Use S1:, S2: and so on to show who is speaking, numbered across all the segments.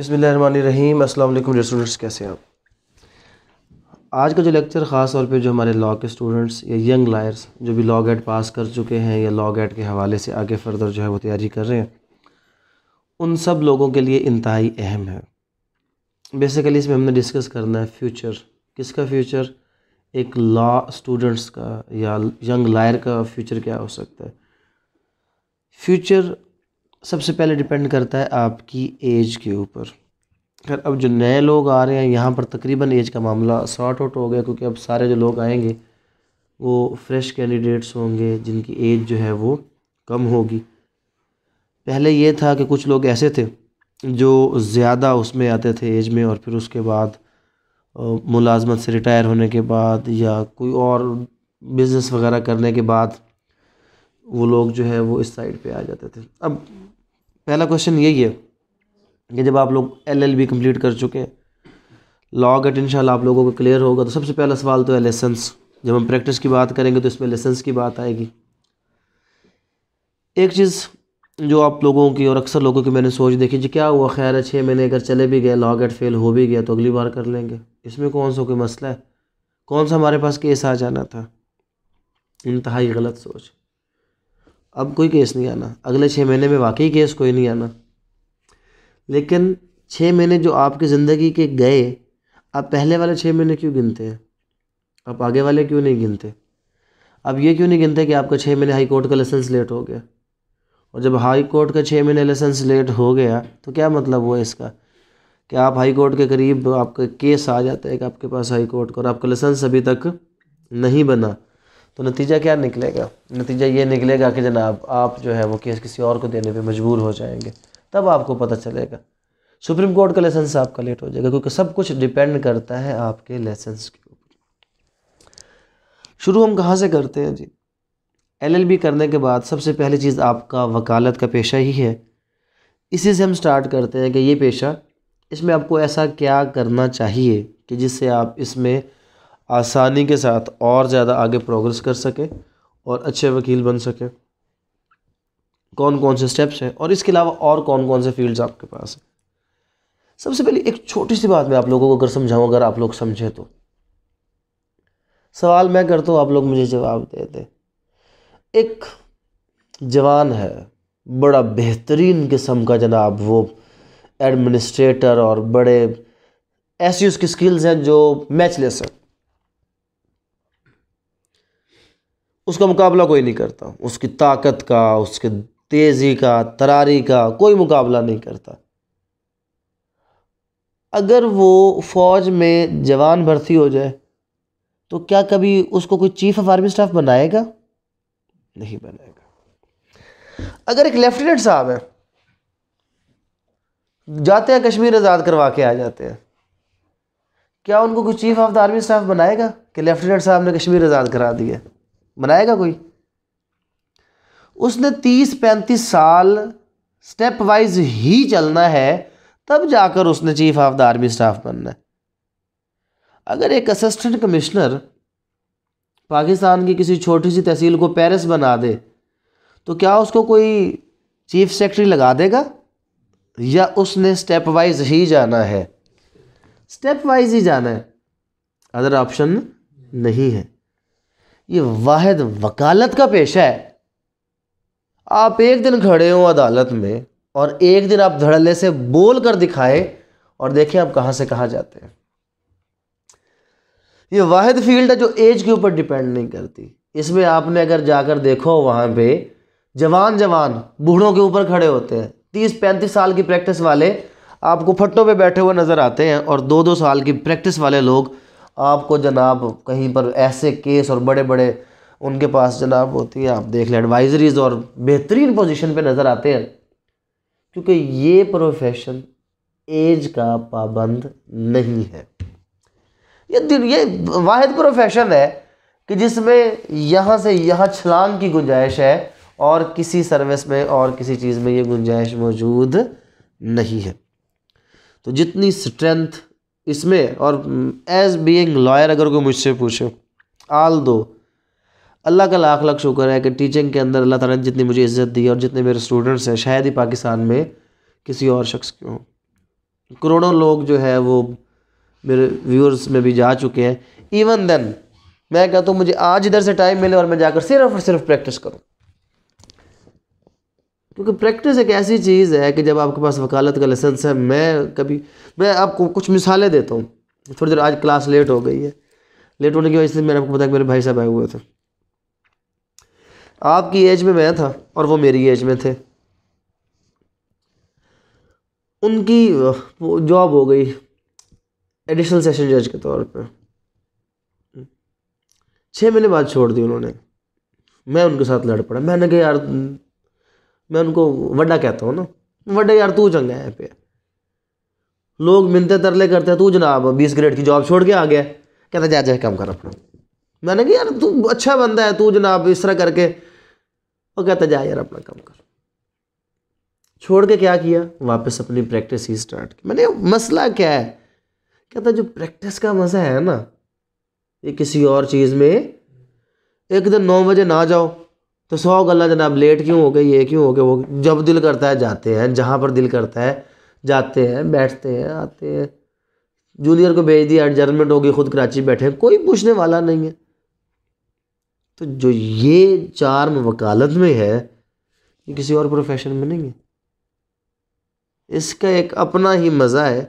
S1: बसमीम अस्सलाम वालेकुम डियर स्टूडेंट्स कैसे हैं आप आज का जो लेक्चर ख़ास तौर पे जो हमारे लॉ के स्टूडेंट्स या यंग लायर्स जो भी लॉ गेट पास कर चुके हैं या लॉ गेट के हवाले से आगे फर्दर जो है वो तैयारी कर रहे हैं उन सब लोगों के लिए इंतहाई अहम है बेसिकली इसमें हमने डिस्कस करना है फ्यूचर किसका फ्यूचर एक लॉ स्टूडेंट्स का या यंग लायर का फ्यूचर क्या हो सकता है फ्यूचर सबसे पहले डिपेंड करता है आपकी एज के ऊपर खैर अब जो नए लोग आ रहे हैं यहाँ पर तकरीबन एज का मामला शॉर्ट आउट हो गया क्योंकि अब सारे जो लोग आएंगे वो फ्रेश कैंडिडेट्स होंगे जिनकी एज जो है वो कम होगी पहले ये था कि कुछ लोग ऐसे थे जो ज़्यादा उसमें आते थे एज में और फिर उसके बाद मुलाजमत से रिटायर होने के बाद या कोई और बिज़नेस वगैरह करने के बाद वो लोग जो है वो इस साइड पे आ जाते थे अब पहला क्वेश्चन यही है कि जब आप लोग एल एल बी कम्प्लीट कर चुके हैं लॉ का टेंशन आप लोगों को क्लियर होगा तो सबसे पहला सवाल तो है लेसेंस जब हम प्रैक्टिस की बात करेंगे तो इसमें लेसेंस की बात आएगी एक चीज़ जो आप लोगों की और अक्सर लोगों की मैंने सोच देखी जी क्या हुआ खैर है छः महीने अगर चले भी गए लॉ गेट फेल हो भी गया तो अगली बार कर लेंगे इसमें कौन सा कोई मसला है कौन सा हमारे पास केस आ जाना था इंतहाई गलत सोच अब कोई केस नहीं आना अगले छः महीने में वाकई केस कोई नहीं आना लेकिन छः महीने जो आपकी ज़िंदगी के गए आप पहले वाले छः महीने क्यों गिनते हैं आप आगे वाले क्यों नहीं गिनते अब ये क्यों नहीं गिनते कि आपका छः महीने हाई कोर्ट का लाइसेंस लेट हो गया और जब हाई कोर्ट का छः महीने लाइसेंस लेट हो गया तो क्या मतलब हुआ इसका कि आप हाई कोर्ट के करीब आपका केस आ जाता है कि आपके पास हाई कोर्ट का और आपका लाइसेंस अभी तक नहीं बना तो नतीजा क्या निकलेगा नतीजा ये निकलेगा कि जनाब आप जो है वो केस किसी और को देने पे मजबूर हो जाएंगे तब आपको पता चलेगा सुप्रीम कोर्ट का लाइसेंस आपका लेट हो जाएगा क्योंकि सब कुछ डिपेंड करता है आपके लाइसेंस के ऊपर शुरू हम कहाँ से करते हैं जी एलएलबी करने के बाद सबसे पहली चीज़ आपका वकालत का पेशा ही है इसी से हम स्टार्ट करते हैं कि ये पेशा इसमें आपको ऐसा क्या करना चाहिए कि जिससे आप इसमें आसानी के साथ और ज़्यादा आगे प्रोग्रेस कर सके और अच्छे वकील बन सके कौन कौन से स्टेप्स हैं और इसके अलावा और कौन कौन से फील्ड्स आपके पास हैं सबसे पहले एक छोटी सी बात मैं आप लोगों को अगर समझाऊँ अगर आप लोग समझें तो सवाल मैं करता हूँ आप लोग मुझे जवाब दे दें एक जवान है बड़ा बेहतरीन किस्म का जनाब वो एडमिनिस्ट्रेटर और बड़े ऐसी उसकी स्किल्स हैं जो मैचलेस हैं उसका मुकाबला कोई नहीं करता उसकी ताकत का उसके तेज़ी का तरारी का कोई मुकाबला नहीं करता अगर वो फ़ौज में जवान भर्ती हो जाए तो क्या कभी उसको कोई चीफ ऑफ आर्मी स्टाफ बनाएगा नहीं बनाएगा अगर एक लेफ्टिनेंट साहब है जाते हैं कश्मीर आज़ाद करवा के आ जाते हैं क्या उनको कोई chief of the army staff बनाएगा कि लेफ्टिनेंट साहब ने कश्मीर आज़ाद करा दिया बनाएगा कोई उसने तीस पैंतीस साल स्टेप वाइज ही चलना है तब जाकर उसने chief of the army staff बनना है अगर एक असिस्टेंट कमिश्नर पाकिस्तान की किसी छोटी सी तहसील को पेरिस बना दे तो क्या उसको कोई चीफ सेक्रेटरी लगा देगा या उसने स्टेप वाइज ही जाना है स्टेप वाइज ही जाना है अदर ऑप्शन नहीं है ये वाहिद वकालत का पेशा है आप एक दिन खड़े हो अदालत में और एक दिन आप धड़ल्ले से बोल कर दिखाएं और देखें आप कहाँ से कहां जाते हैं ये वाहिद फील्ड है जो एज के ऊपर डिपेंड नहीं करती इसमें आपने अगर जाकर देखो वहां पे जवान जवान बूढ़ों के ऊपर खड़े होते हैं तीस पैंतीस साल की प्रैक्टिस वाले आपको फट्टों पे बैठे हुए नज़र आते हैं और दो दो साल की प्रैक्टिस वाले लोग आपको जनाब कहीं पर ऐसे केस और बड़े बड़े उनके पास जनाब होती है आप देख लें एडवाइजरीज़ और बेहतरीन पोजीशन पे नज़र आते हैं क्योंकि ये प्रोफेशन एज का पाबंद नहीं है ये दिन ये वाद प्रोफेशन है कि जिसमें यहाँ से यहाँ छलांग की गुंजाइश है और किसी सर्विस में और किसी चीज़ में ये गुंजाइश मौजूद नहीं है तो जितनी स्ट्रेंथ इसमें और एज बीइंग लॉयर अगर कोई मुझसे पूछे आल दो अल्लाह का लाख लाख शुक्र है कि टीचिंग के अंदर अल्लाह ताला ने जितनी मुझे इज़्ज़त दी और जितने मेरे स्टूडेंट्स हैं शायद ही पाकिस्तान में किसी और शख्स के हों करोड़ों लोग जो है वो मेरे व्यूअर्स में भी जा चुके हैं इवन देन मैं कहता हूँ मुझे आज इधर से टाइम मिले और मैं जाकर सिर्फ और सिर्फ प्रैक्टिस करूँ क्योंकि प्रैक्टिस एक ऐसी चीज़ है कि जब आपके पास वकालत का लाइसेंस है मैं कभी मैं आपको कुछ मिसालें देता हूँ थोड़ी देर आज क्लास लेट हो गई है लेट होने की वजह से मैंने आपको बताया कि मेरे भाई साहब आए हुए थे आपकी एज में मैं था और वो मेरी एज में थे उनकी जॉब हो गई एडिशनल सेशन जज के तौर पर छः महीने बाद छोड़ दी उन्होंने मैं उनके साथ लड़ पड़ा मैंने कहा यार मैं उनको वड्डा कहता हूँ ना वड्डा यार तू चंगा है पे लोग मिनते तरले करते हैं तू जनाब बीस ग्रेड की जॉब छोड़ के आ गया कहता जा जाए काम कर अपना मैंने कहा यार तू अच्छा बंदा है तू जनाब इस तरह करके और कहता जा यार अपना काम कर छोड़ के क्या किया वापस अपनी प्रैक्टिस ही स्टार्ट की मैंने मसला क्या है कहता जो प्रैक्टिस का मज़ा है ना ये किसी और चीज़ में एक दिन नौ बजे ना जाओ तो सौ गल्ला जनाब लेट क्यों हो गए ये क्यों हो गए वो जब दिल करता है जाते हैं जहाँ पर दिल करता है जाते हैं बैठते हैं आते हैं जूनियर को भेज दिया एडजर्नमेंट होगी खुद कराची बैठे हैं कोई पूछने वाला नहीं है तो जो ये चार वकालत में है ये किसी और प्रोफेशन में नहीं है इसका एक अपना ही मज़ा है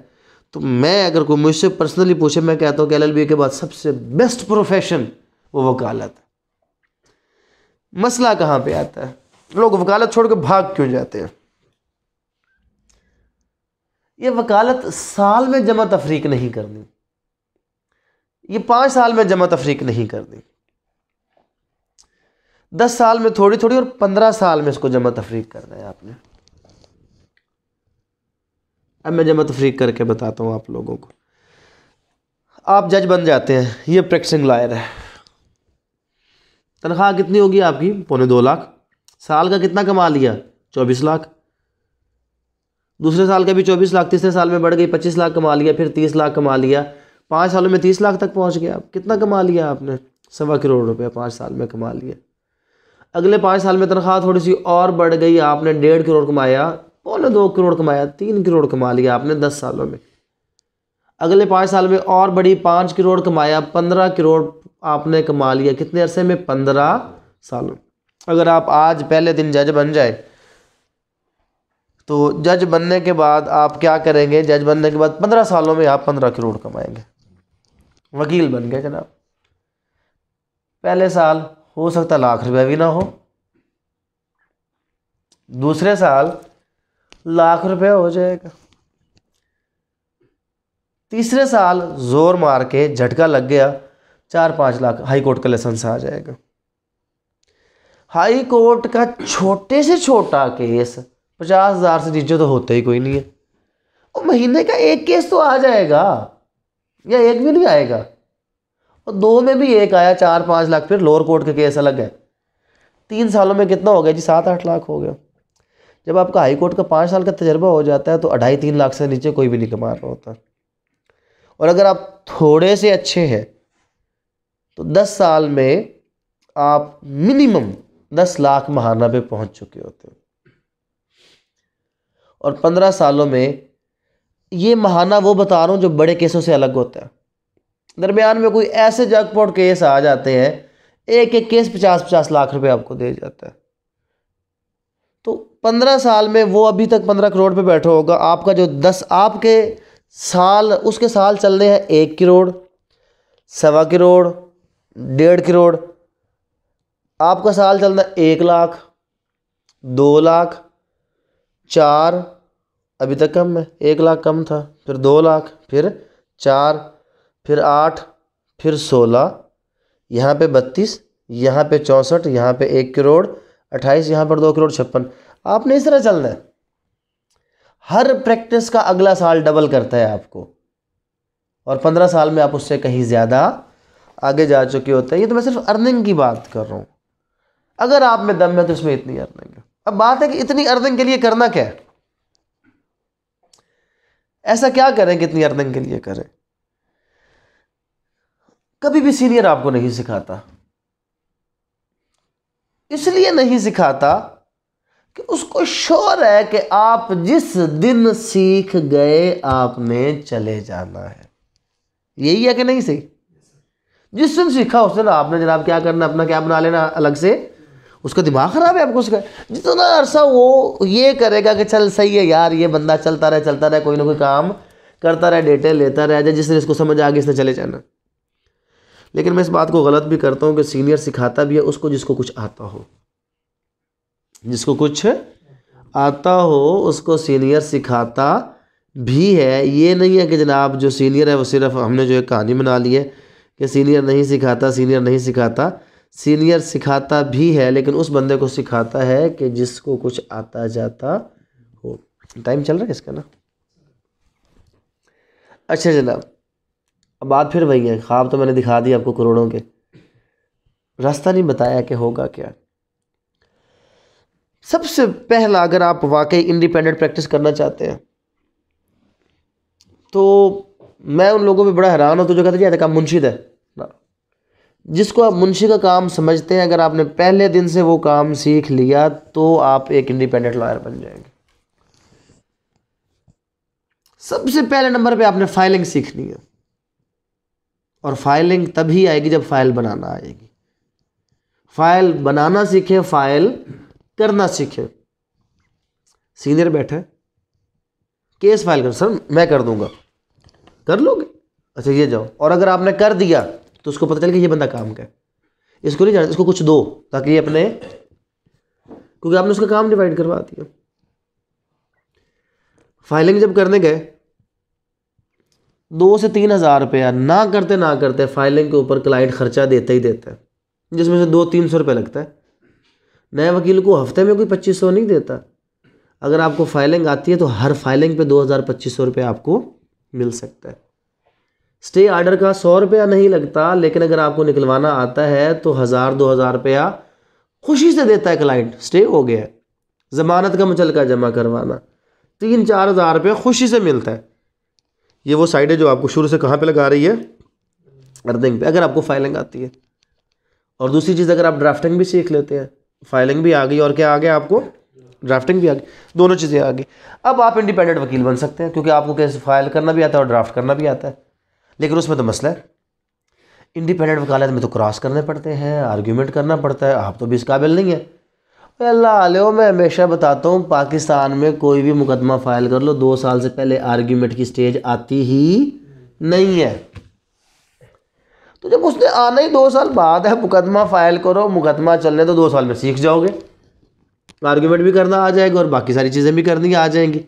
S1: तो मैं अगर कोई मुझसे पर्सनली पूछे मैं कहता हूँ कि एल के बाद सबसे बेस्ट प्रोफेशन वो वकालत है मसला कहाँ पे आता है लोग वकालत छोड़ भाग क्यों जाते हैं ये वकालत साल में जमा तफरीक नहीं करनी ये पाँच साल में जमा तफरीक नहीं करनी दस साल में थोड़ी थोड़ी और पंद्रह साल में इसको जमा तफरीक करना है आपने अब मैं जमा तफरीक करके बताता हूँ आप लोगों को आप जज बन जाते हैं ये प्रैक्टिसिंग लायर है तनख्वाह कितनी होगी आपकी पौने दो लाख साल का कितना कमा लिया चौबीस लाख दूसरे साल का भी चौबीस लाख तीसरे साल में बढ़ गई पच्चीस लाख कमा लिया फिर तीस लाख कमा लिया पाँच सालों में तीस लाख तक पहुँच गया आप कितना कमा लिया आपने सवा करोड़ रुपया पाँच साल में कमा लिया अगले पाँच साल में तनख्वाह थोड़ी सी और बढ़ गई आपने डेढ़ करोड़ कमाया पौने दो करोड़ कमाया तीन करोड़ कमा लिया आपने दस सालों में अगले पाँच साल में और बड़ी पाँच करोड़ कमाया पंद्रह करोड़ आपने कमा लिया कितने अरसे में पंद्रह सालों अगर आप आज पहले दिन जज बन जाए तो जज बनने के बाद आप क्या करेंगे जज बनने के बाद पंद्रह सालों में आप पंद्रह करोड़ कमाएंगे वकील बन गए जनाब पहले साल हो सकता लाख रुपया भी ना हो दूसरे साल लाख रुपया हो जाएगा तीसरे साल जोर मार के झटका लग गया चार पाँच लाख हाई कोर्ट का लाइसेंस आ जाएगा हाई कोर्ट का छोटे से छोटा केस पचास हज़ार से नीचे तो होता ही कोई नहीं है और महीने का एक केस तो आ जाएगा या एक भी नहीं आएगा और दो में भी एक आया चार पाँच लाख फिर लोअर कोर्ट का केस अलग है तीन सालों में कितना हो गया जी सात आठ लाख हो गया जब आपका हाई कोर्ट का पाँच साल का तजर्बा हो जाता है तो अढ़ाई तीन लाख से नीचे कोई भी नहीं कमा रहा होता और अगर आप थोड़े से अच्छे हैं तो 10 साल में आप मिनिमम 10 लाख महाना पे पहुंच चुके होते हो और 15 सालों में ये महाना वो बता रहा हूँ जो बड़े केसों से अलग होता है दरमियान में कोई ऐसे जगपोट केस आ जाते हैं एक एक केस पचास पचास लाख रुपए आपको दे जाता है तो पंद्रह साल में वो अभी तक पंद्रह करोड़ पे बैठा होगा आपका जो दस आपके साल उसके साल चल रहे हैं एक करोड़ सवा करोड़ डेढ़ करोड़ आपका साल चलता एक लाख दो लाख चार अभी तक कम है एक लाख कम था फिर दो लाख फिर चार फिर आठ फिर सोलह यहाँ पे बत्तीस यहाँ पे चौंसठ यहाँ पे एक करोड़ अट्ठाईस यहाँ पर दो करोड़ छप्पन आपने इस तरह चलना है हर प्रैक्टिस का अगला साल डबल करता है आपको और पंद्रह साल में आप उससे कहीं ज़्यादा आगे जा चुके होते हैं ये तो मैं सिर्फ अर्निंग की बात कर रहा हूँ अगर आप में दम है तो इसमें इतनी अर्निंग है अब बात है कि इतनी अर्निंग के लिए करना क्या है ऐसा क्या करें कि इतनी अर्निंग के लिए करें कभी भी सीनियर आपको नहीं सिखाता इसलिए नहीं सिखाता कि उसको शोर है कि आप जिस दिन सीख गए आपने चले जाना है यही है कि नहीं सही जिस दिन सीखा उस दिन आपने जनाब क्या करना अपना क्या बना लेना अलग से उसका दिमाग ख़राब है आपको उसका जितना अरसा वो ये करेगा कि चल सही है यार ये बंदा चलता रहे चलता रहे कोई ना कोई काम करता रहे डेटे लेता रहे जाए जिस दिन इसको समझ आ गया इसने चले जाना लेकिन मैं इस बात को गलत भी करता हूँ कि सीनियर सिखाता भी है उसको जिसको कुछ आता हो जिसको कुछ आता हो उसको सीनियर सिखाता भी है ये नहीं है कि जनाब जो सीनियर है वो सिर्फ हमने जो एक कहानी बना ली है कि सीनियर नहीं सिखाता सीनियर नहीं सिखाता सीनियर सिखाता भी है लेकिन उस बंदे को सिखाता है कि जिसको कुछ आता जाता हो टाइम चल रहा है इसका ना अच्छा जनाब अब बात फिर वही है ख्वाब तो मैंने दिखा दिया आपको करोड़ों के रास्ता नहीं बताया कि होगा क्या सबसे पहला अगर आप वाकई इंडिपेंडेंट प्रैक्टिस करना चाहते हैं तो मैं उन लोगों पर बड़ा हैरान होता तो जो कहते जी ये काम मुंशी है ना जिसको आप मुंशी का काम समझते हैं अगर आपने पहले दिन से वो काम सीख लिया तो आप एक इंडिपेंडेंट लॉयर बन जाएंगे सबसे पहले नंबर पे आपने फाइलिंग सीखनी है और फाइलिंग तभी आएगी जब फाइल बनाना आएगी फाइल बनाना सीखे फाइल करना सीखे सीनियर बैठे केस फाइल कर सर मैं कर दूंगा कर लोगे अच्छा ये जाओ और अगर आपने कर दिया तो उसको पता चल गया ये बंदा काम का है इसको नहीं जाना इसको कुछ दो ताकि ये अपने क्योंकि आपने उसका काम डिवाइड करवा दिया फाइलिंग जब करने गए दो से तीन हज़ार रुपया ना करते ना करते फाइलिंग के ऊपर क्लाइंट खर्चा देता ही देता है जिसमें से दो तीन सौ रुपये लगता है नए वकील को हफ्ते में कोई पच्चीस सौ नहीं देता अगर आपको फाइलिंग आती है तो हर फाइलिंग पे दो हज़ार पच्चीस सौ रुपये आपको मिल सकता है स्टे आर्डर का सौ रुपया नहीं लगता लेकिन अगर आपको निकलवाना आता है तो हज़ार दो हज़ार रुपया खुशी से देता है क्लाइंट स्टे हो गया है ज़मानत का मुचलका जमा करवाना तीन चार हज़ार रुपया खुशी से मिलता है ये वो साइड है जो आपको शुरू से कहाँ पे लगा रही है अर्थिंग पे अगर आपको फाइलिंग आती है और दूसरी चीज़ अगर आप ड्राफ्टिंग भी सीख लेते हैं फाइलिंग भी आ गई और क्या आ गया आपको ड्राफ्टिंग भी आ गई दोनों चीज़ें आ गई अब आप इंडिपेंडेंट वकील बन सकते हैं क्योंकि आपको केस फाइल करना भी आता है और ड्राफ्ट करना भी आता है लेकिन उसमें तो मसला है इंडिपेंडेंट वकालत में तो क्रॉस करने पड़ते हैं आर्ग्यूमेंट करना पड़ता है आप तो भी इस काबिल नहीं है अल्लाह आलो मैं हमेशा बताता हूँ पाकिस्तान में कोई भी मुकदमा फाइल कर लो दो साल से पहले आर्ग्यूमेंट की स्टेज आती ही नहीं है तो जब उसने आना ही दो साल बाद है मुकदमा फाइल करो मुकदमा चलने तो दो साल में सीख जाओगे आर्ग्यूमेंट भी करना आ जाएगा और बाकी सारी चीज़ें भी करनी आ जाएंगी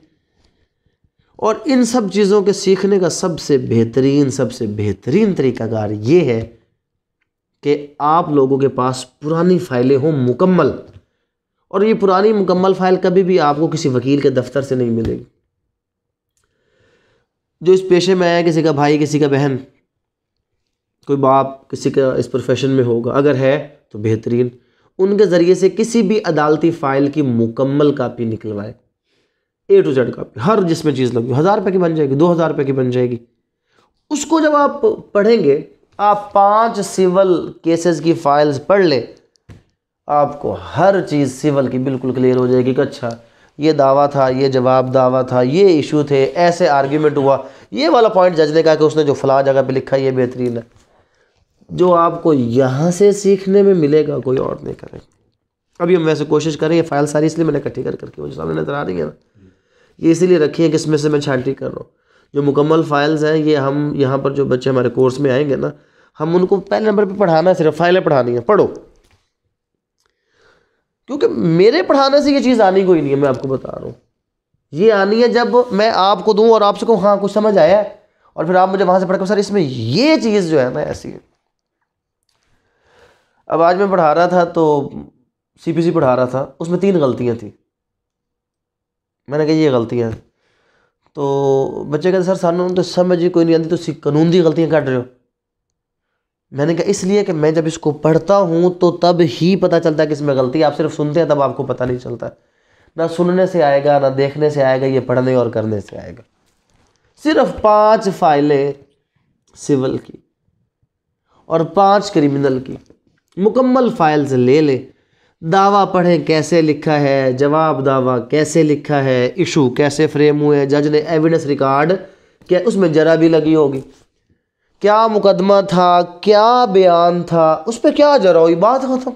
S1: और इन सब चीज़ों के सीखने का सबसे बेहतरीन सबसे बेहतरीन तरीकाकार ये है कि आप लोगों के पास पुरानी फाइलें हों मुकम्मल और ये पुरानी मुकम्मल फाइल कभी भी आपको किसी वकील के दफ्तर से नहीं मिलेगी जो इस पेशे में आया किसी का भाई किसी का बहन कोई बाप किसी का इस प्रोफेशन में होगा अगर है तो बेहतरीन उनके ज़रिए से किसी भी अदालती फ़ाइल की मुकम्मल कापी निकलवाए ए टू जेड कापी हर जिसमें चीज़ लगी हज़ार रुपये की बन जाएगी दो हज़ार रुपये की बन जाएगी उसको जब आप पढ़ेंगे आप पांच सिविल केसेस की फाइल्स पढ़ लें आपको हर चीज़ सिविल की बिल्कुल क्लियर हो जाएगी कि अच्छा ये दावा था ये जवाब दावा था ये इशू थे ऐसे आर्ग्यूमेंट हुआ ये वाला पॉइंट जज ने कहा कि उसने जो फला जगह पे लिखा ये बेहतरीन है जो आपको यहाँ से सीखने में मिलेगा कोई और नहीं करें अभी हम वैसे कोशिश करें ये फाइल सारी इसलिए मैंने इकट्ठी कर करके मुझे सामने नज़र आ रही है ना ये इसीलिए रखी है कि इसमें से मैं छांटी कर रहा हूँ जो मुकम्मल फाइल्स हैं ये हम यहाँ पर जो बच्चे हमारे कोर्स में आएंगे ना हम उनको पहले नंबर पर पढ़ाना सिर्फ फाइलें पढ़ानी है पढ़ो क्योंकि मेरे पढ़ाने से ये चीज़ आनी कोई नहीं है मैं आपको बता रहा हूँ ये आनी है जब मैं आपको दूँ और आपसे कहूँ हाँ कुछ समझ आया और फिर आप मुझे वहाँ से पढ़ कर सर इसमें ये चीज़ जो है ना ऐसी है अब आज मैं पढ़ा रहा था तो सीपीसी पढ़ा रहा था उसमें तीन गलतियाँ थी मैंने कहा ये गलतियाँ तो बच्चे कहते सर सानू तो समझ ही कोई नहीं आती तो कानून की गलतियाँ काट रहे हो मैंने कहा इसलिए कि मैं जब इसको पढ़ता हूँ तो तब ही पता चलता है कि इसमें गलती आप सिर्फ सुनते हैं तब आपको पता नहीं चलता ना सुनने से आएगा ना देखने से आएगा ये पढ़ने और करने से आएगा सिर्फ पांच फाइलें सिविल की और पांच क्रिमिनल की मुकम्मल फाइल्स ले ले लें दावा पढ़ें कैसे लिखा है जवाब दावा कैसे लिखा है इशू कैसे फ्रेम हुए हैं जज ने एविडेंस रिकॉर्ड क्या उसमें जरा भी लगी होगी क्या मुकदमा था क्या बयान था उस पर क्या जरा हुई बात खत्म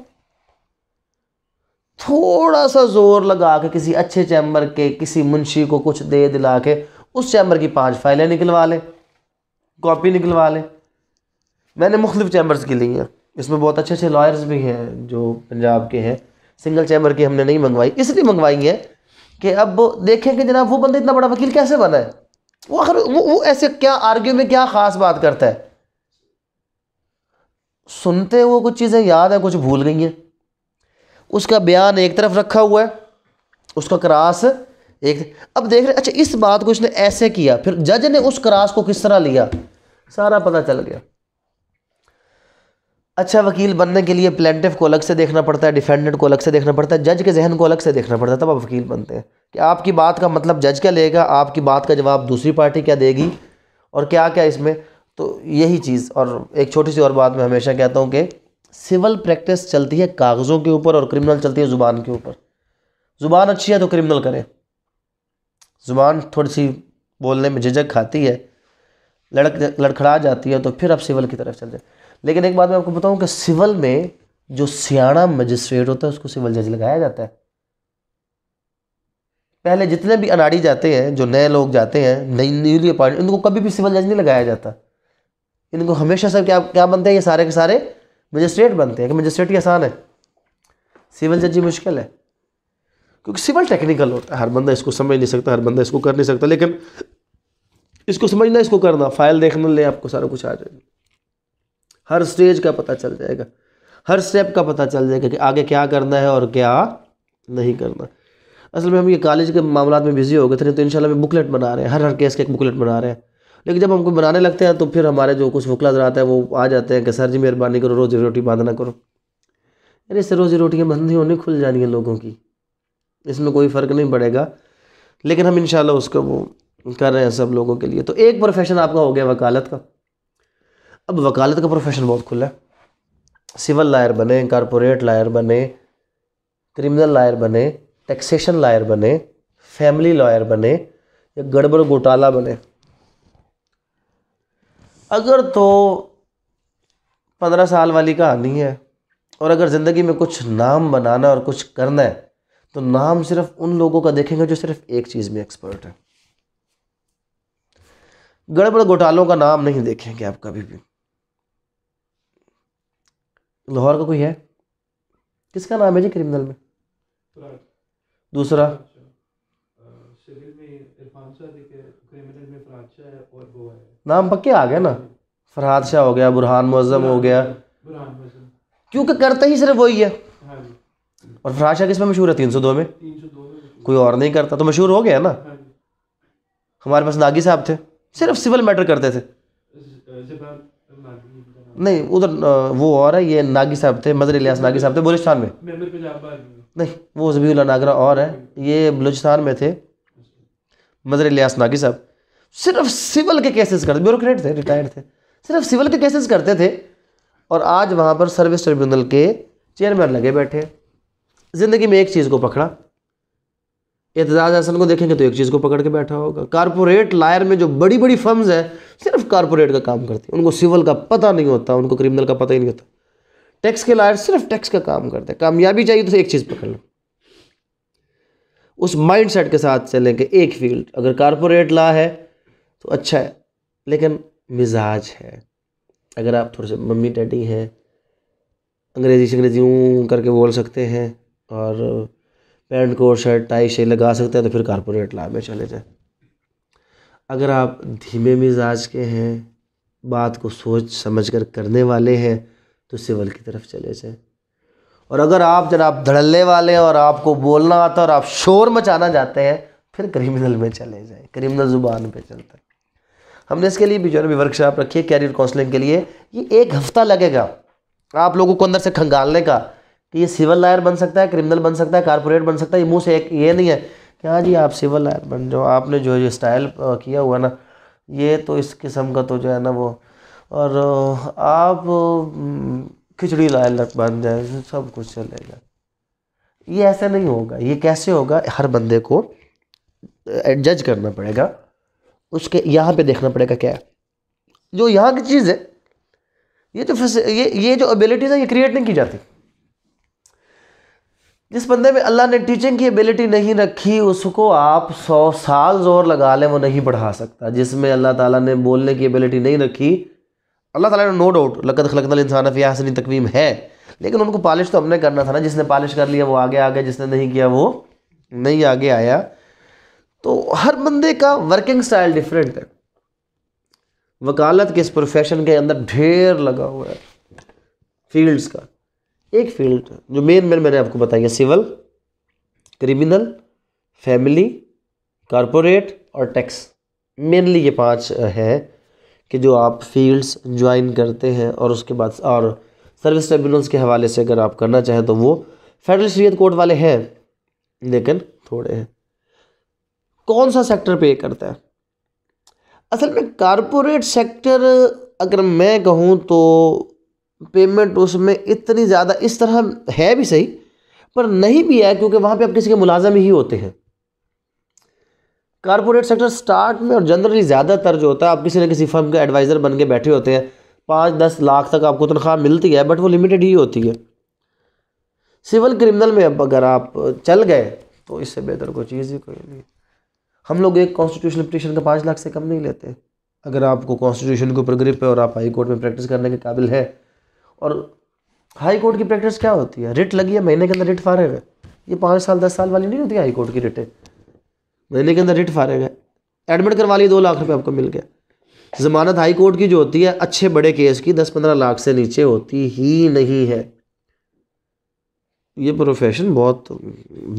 S1: थोड़ा सा ज़ोर लगा के किसी अच्छे चैम्बर के किसी मुंशी को कुछ दे दिला के उस चैम्बर की पांच फाइलें निकलवा लें कॉपी निकलवा लें मैंने मुख्तफ चैम्बर्स की ली हैं इसमें बहुत अच्छे अच्छे लॉयर्स भी हैं जो पंजाब के हैं सिंगल चैम्बर की हमने नहीं मंगवाई इसलिए मंगवाई है कि अब देखें कि जनाब वो बंदा इतना बड़ा वकील कैसे बना है वो आखिर वो, वो ऐसे क्या आर्ग्यू में क्या ख़ास बात करता है सुनते वो कुछ चीज़ें याद है कुछ भूल गई हैं उसका बयान एक तरफ रखा हुआ है उसका क्रास एक अब देख रहे अच्छा इस बात को इसने ऐसे किया फिर जज ने उस क्रास को किस तरह लिया सारा पता चल गया अच्छा वकील बनने के लिए प्लेंटिव को अलग से देखना पड़ता है डिफेंडेंट को अलग से देखना पड़ता है जज के जहन को अलग से देखना पड़ता है तब आप वकील बनते हैं कि आपकी बात का मतलब जज क्या लेगा आपकी बात का जवाब दूसरी पार्टी क्या देगी और क्या क्या इसमें तो यही चीज़ और एक छोटी सी और बात मैं हमेशा कहता हूँ कि सिविल प्रैक्टिस चलती है कागज़ों के ऊपर और क्रिमिनल चलती है ज़ुबान के ऊपर ज़ुबान अच्छी है तो क्रिमिनल करें ज़ुबान थोड़ी सी बोलने में झिझक खाती है लड़क लड़खड़ा जाती है तो फिर आप सिविल की तरफ चल जाए लेकिन एक बात मैं आपको बताऊं कि सिविल में जो सियाणा मजिस्ट्रेट होता है उसको सिविल जज लगाया जाता है पहले जितने भी अनाड़ी जाते हैं जो नए लोग जाते हैं नई न्यूली अपॉइंट इनको कभी भी सिविल जज नहीं लगाया जाता इनको हमेशा सब क्या क्या बनते हैं ये सारे के सारे मजिस्ट्रेट बनते हैं कि मजिस्ट्रेट ही आसान है सिविल जज ही मुश्किल है क्योंकि सिविल टेक्निकल होता है हर बंदा इसको समझ नहीं सकता हर बंदा इसको कर नहीं सकता लेकिन इसको समझना इसको करना फाइल देखने ले आपको सारा कुछ आ जाएगा हर स्टेज का पता चल जाएगा हर स्टेप का पता चल जाएगा कि आगे क्या करना है और क्या नहीं करना असल में हम ये कॉलेज के मामला में बिजी हो गए थे तो इनशाला में बुकलेट बना रहे हैं हर हर केस के एक बुकलेट बना रहे हैं लेकिन जब हमको बनाने लगते हैं तो फिर हमारे जो कुछ वकला आते हैं वो आ जाते हैं कि सर जी मेहरबानी करो रोज़ी रोटी बांधना करो अरे इससे रोज़ी रोटियाँ बंद होने होनी खुल जानी है लोगों की इसमें कोई फ़र्क नहीं पड़ेगा लेकिन हम इन उसको वो कर रहे हैं सब लोगों के लिए तो एक प्रोफेशन आपका हो गया वकालत का अब वकालत का प्रोफेशन बहुत खुला है सिविल लायर बने कॉरपोरेट लायर बने क्रिमिनल लायर बने टैक्सेशन लायर बने फैमिली लॉयर बने या गड़बड़ घोटाला बने अगर तो पंद्रह साल वाली कहानी है और अगर ज़िंदगी में कुछ नाम बनाना और कुछ करना है तो नाम सिर्फ उन लोगों का देखेंगे जो सिर्फ एक चीज़ में एक्सपर्ट है गड़बड़ घोटालों का नाम नहीं देखेंगे आप कभी भी लाहौर का कोई है किसका नाम है जी क्रिमिनल में दूसरा अच्छा। नाम पक्के आ गया ना फरहाद शाह हो गया बुरहान मुजम हो गया क्योंकि करता ही सिर्फ वही है हाँ और फरहाद शाह किस में मशहूर है तीन सौ दो में कोई और नहीं करता तो मशहूर हो गया ना हाँ हमारे पास नागी साहब थे सिर्फ सिविल मैटर करते थे नहीं उधर वो और है ये नागी साहब थे मदर इलियास नागी साहब थे बलूचिस्तान में नहीं वो जबीला नागरा और है ये बलूचिस्तान में थे मदर इलियास नागी साहब सिर्फ सिविल के केसेस करते ब्यूरोक्रेट थे रिटायर्ड थे सिर्फ सिविल के केसेस करते थे और आज वहाँ पर सर्विस ट्रिब्यूनल के चेयरमैन लगे बैठे ज़िंदगी में एक चीज़ को पकड़ा एतजाज हसन को देखेंगे तो एक चीज़ को पकड़ के बैठा होगा कॉरपोरेट लायर में जो बड़ी बड़ी फर्म्स है सिर्फ कारपोरेट का काम करती हैं उनको सिविल का पता नहीं होता उनको क्रिमिनल का पता ही नहीं होता टैक्स के लायर सिर्फ टैक्स का काम करते हैं कामयाबी चाहिए तो एक चीज़ पकड़ लो उस माइंड सेट के साथ चलें कि एक फील्ड अगर कॉरपोरेट ला है तो अच्छा है लेकिन मिजाज है अगर आप थोड़े से मम्मी डैडी हैं अंग्रेजी से अंग्रेजी ऊँ करके बोल सकते हैं और पैंट कोट शर्ट टाई शे लगा सकते हैं तो फिर कॉरपोरेट लाभ में चले जाए अगर आप धीमे मिजाज के हैं बात को सोच समझ कर करने वाले हैं तो सिविल की तरफ चले जाए और अगर आप जनाब धड़ल्ले वाले हैं और आपको बोलना आता है और आप शोर मचाना चाहते हैं फिर क्रिमिनल में चले जाए क्रिमिनल ज़ुबान पर चलता है हमने इसके लिए भी जो है वर्कशॉप रखी है कैरियर काउंसलिंग के लिए ये एक हफ़्ता लगेगा आप लोगों को अंदर से खंगालने का तो ये सिविल लायर बन सकता है क्रिमिनल बन सकता है कारपोरेट बन सकता है ये मुँह से एक ये नहीं है कि हाँ जी आप सिविल लायर बन जाओ आपने जो ये स्टाइल किया हुआ ना ये तो इस किस्म का तो जो है ना वो और आप खिचड़ी लायर बन जाए सब कुछ चलेगा ये ऐसा नहीं होगा ये कैसे होगा हर बंदे को जज करना पड़ेगा उसके यहाँ पे देखना पड़ेगा क्या जो यहाँ की चीज़ है ये जो तो ये ये जो एबिलिटीज़ है ये क्रिएट नहीं की जाती जिस बंदे में अल्लाह ने टीचिंग की एबिलिटी नहीं रखी उसको आप सौ साल जोर लगा लें वो नहीं बढ़ा सकता जिसमें अल्लाह ताला ने बोलने की एबिलिटी नहीं रखी अल्लाह ताला ने नो डाउट लकत खलकत इंसान फ़ी हसनी तकवीम है लेकिन उनको पालिश तो हमने करना था ना जिसने पालिश कर लिया वो आगे आ गया जिसने नहीं किया वो नहीं आगे आया तो हर बंदे का वर्किंग स्टाइल डिफरेंट है वकालत के इस प्रोफेशन के अंदर ढेर लगा हुआ है फील्ड्स का एक फील्ड जो मेन मेन मैंने आपको बताया सिविल क्रिमिनल फैमिली कारपोरेट और टैक्स मेनली ये पांच है कि जो आप फील्ड्स ज्वाइन करते हैं और उसके बाद और सर्विस ट्रिब्यूनल्स के हवाले से अगर आप करना चाहें तो वो फेडरल शरीयत कोर्ट वाले हैं लेकिन थोड़े हैं कौन सा सेक्टर पे करता है असल में कॉरपोरेट सेक्टर अगर मैं कहूँ तो पेमेंट उसमें इतनी ज़्यादा इस तरह है भी सही पर नहीं भी है क्योंकि वहाँ पे आप किसी के मुलाजम ही होते हैं कॉरपोरेट सेक्टर स्टार्ट में और जनरली ज़्यादातर जो होता है आप किसी न किसी फर्म के एडवाइज़र बन के बैठे होते हैं पाँच दस लाख तक आपको तनख्वाह मिलती है बट वो लिमिटेड ही होती है सिविल क्रिमिनल में अब अगर आप चल गए तो इससे बेहतर कोई चीज़ ही कोई नहीं हम लोग एक कॉन्स्टिट्यूशनल पिटिशन का पाँच लाख से कम नहीं लेते अगर आपको कॉन्स्टिट्यूशन के ऊपर ग्रिप है और आप हाई कोर्ट में प्रैक्टिस करने के काबिल है और हाई कोर्ट की प्रैक्टिस क्या होती है रिट लगी है महीने के अंदर रिट फारे हुए ये पाँच साल दस साल वाली नहीं होती हाई कोर्ट की रिटें महीने के अंदर रिट फारे गए एडमिट करवा लिए दो लाख रुपये आपको मिल गया ज़मानत हाई कोर्ट की जो होती है अच्छे बड़े केस की दस पंद्रह लाख से नीचे होती ही नहीं है ये प्रोफेशन बहुत